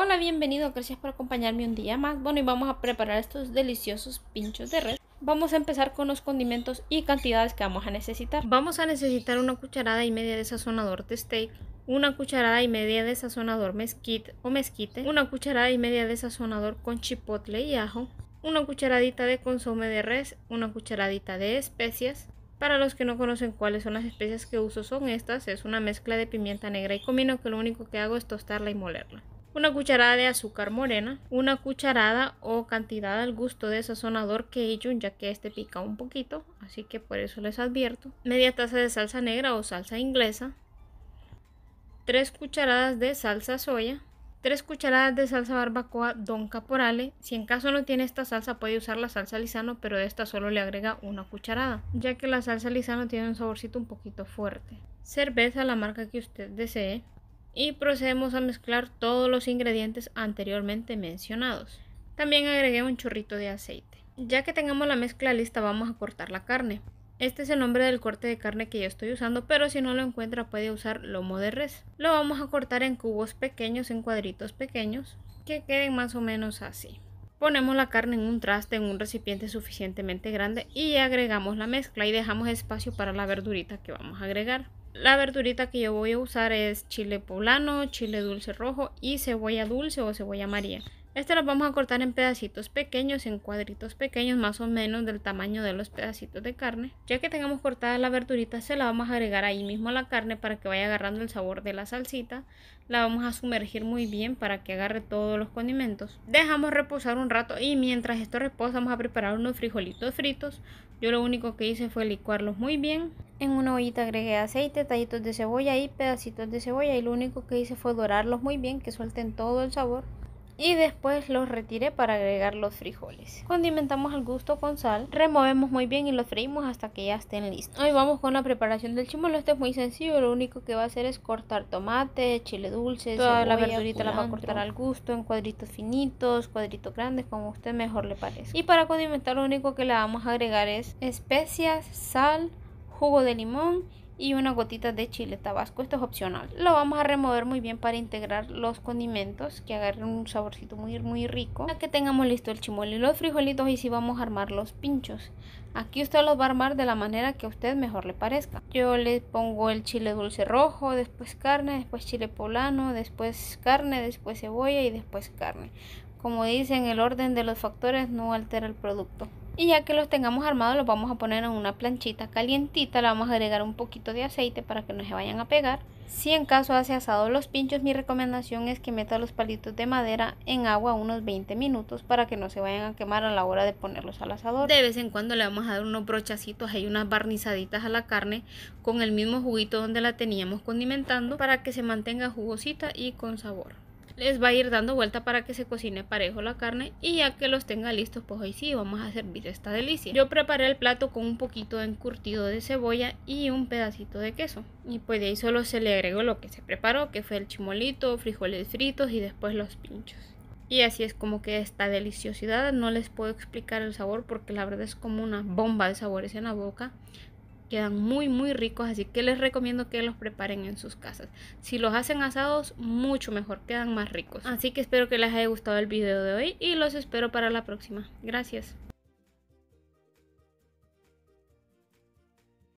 Hola, bienvenido, gracias por acompañarme un día más. Bueno, y vamos a preparar estos deliciosos pinchos de res. Vamos a empezar con los condimentos y cantidades que vamos a necesitar. Vamos a necesitar una cucharada y media de sazonador de steak, una cucharada y media de sazonador mezquite o mezquite, una cucharada y media de sazonador con chipotle y ajo, una cucharadita de consomé de res, una cucharadita de especias. Para los que no conocen cuáles son las especias que uso son estas, es una mezcla de pimienta negra y comino que lo único que hago es tostarla y molerla una cucharada de azúcar morena, una cucharada o cantidad al gusto de sazonador queijun, ya que este pica un poquito, así que por eso les advierto, media taza de salsa negra o salsa inglesa, tres cucharadas de salsa soya, tres cucharadas de salsa barbacoa Don Caporale. Si en caso no tiene esta salsa, puede usar la salsa Lisano, pero esta solo le agrega una cucharada, ya que la salsa Lisano tiene un saborcito un poquito fuerte. Cerveza, la marca que usted desee, y procedemos a mezclar todos los ingredientes anteriormente mencionados. También agregué un chorrito de aceite. Ya que tengamos la mezcla lista vamos a cortar la carne. Este es el nombre del corte de carne que yo estoy usando, pero si no lo encuentra puede usar lomo de res. Lo vamos a cortar en cubos pequeños, en cuadritos pequeños, que queden más o menos así. Ponemos la carne en un traste, en un recipiente suficientemente grande y agregamos la mezcla y dejamos espacio para la verdurita que vamos a agregar. La verdurita que yo voy a usar es chile poblano, chile dulce rojo y cebolla dulce o cebolla amarilla. Este lo vamos a cortar en pedacitos pequeños, en cuadritos pequeños, más o menos del tamaño de los pedacitos de carne. Ya que tengamos cortada la verdurita, se la vamos a agregar ahí mismo a la carne para que vaya agarrando el sabor de la salsita. La vamos a sumergir muy bien para que agarre todos los condimentos. Dejamos reposar un rato y mientras esto reposa vamos a preparar unos frijolitos fritos. Yo lo único que hice fue licuarlos muy bien. En una ollita agregué aceite, tallitos de cebolla y pedacitos de cebolla y lo único que hice fue dorarlos muy bien que suelten todo el sabor y después los retiré para agregar los frijoles. Condimentamos al gusto con sal, removemos muy bien y los freímos hasta que ya estén listos. Hoy vamos con la preparación del chimolo, Este es muy sencillo, lo único que va a hacer es cortar tomate, chile dulce, toda la verdurita la va a cortar al gusto en cuadritos finitos, cuadritos grandes, como a usted mejor le parezca. Y para condimentar lo único que le vamos a agregar es especias, sal, jugo de limón y una gotita de chile tabasco, esto es opcional. Lo vamos a remover muy bien para integrar los condimentos que agarren un saborcito muy, muy rico. Ya que tengamos listo el chimol y los frijolitos y si vamos a armar los pinchos. Aquí usted los va a armar de la manera que a usted mejor le parezca. Yo le pongo el chile dulce rojo, después carne, después chile poblano, después carne, después cebolla y después carne. Como dicen, el orden de los factores no altera el producto. Y ya que los tengamos armados, los vamos a poner en una planchita calientita. Le vamos a agregar un poquito de aceite para que no se vayan a pegar. Si en caso hace asado los pinchos, mi recomendación es que meta los palitos de madera en agua unos 20 minutos para que no se vayan a quemar a la hora de ponerlos al asador. De vez en cuando le vamos a dar unos brochacitos, y unas barnizaditas a la carne con el mismo juguito donde la teníamos condimentando para que se mantenga jugosita y con sabor les va a ir dando vuelta para que se cocine parejo la carne y ya que los tenga listos pues hoy sí vamos a servir esta delicia yo preparé el plato con un poquito de encurtido de cebolla y un pedacito de queso y pues de ahí solo se le agregó lo que se preparó que fue el chimolito frijoles fritos y después los pinchos y así es como que esta deliciosidad, no les puedo explicar el sabor porque la verdad es como una bomba de sabores en la boca quedan muy muy ricos, así que les recomiendo que los preparen en sus casas. Si los hacen asados, mucho mejor, quedan más ricos. Así que espero que les haya gustado el video de hoy y los espero para la próxima. Gracias.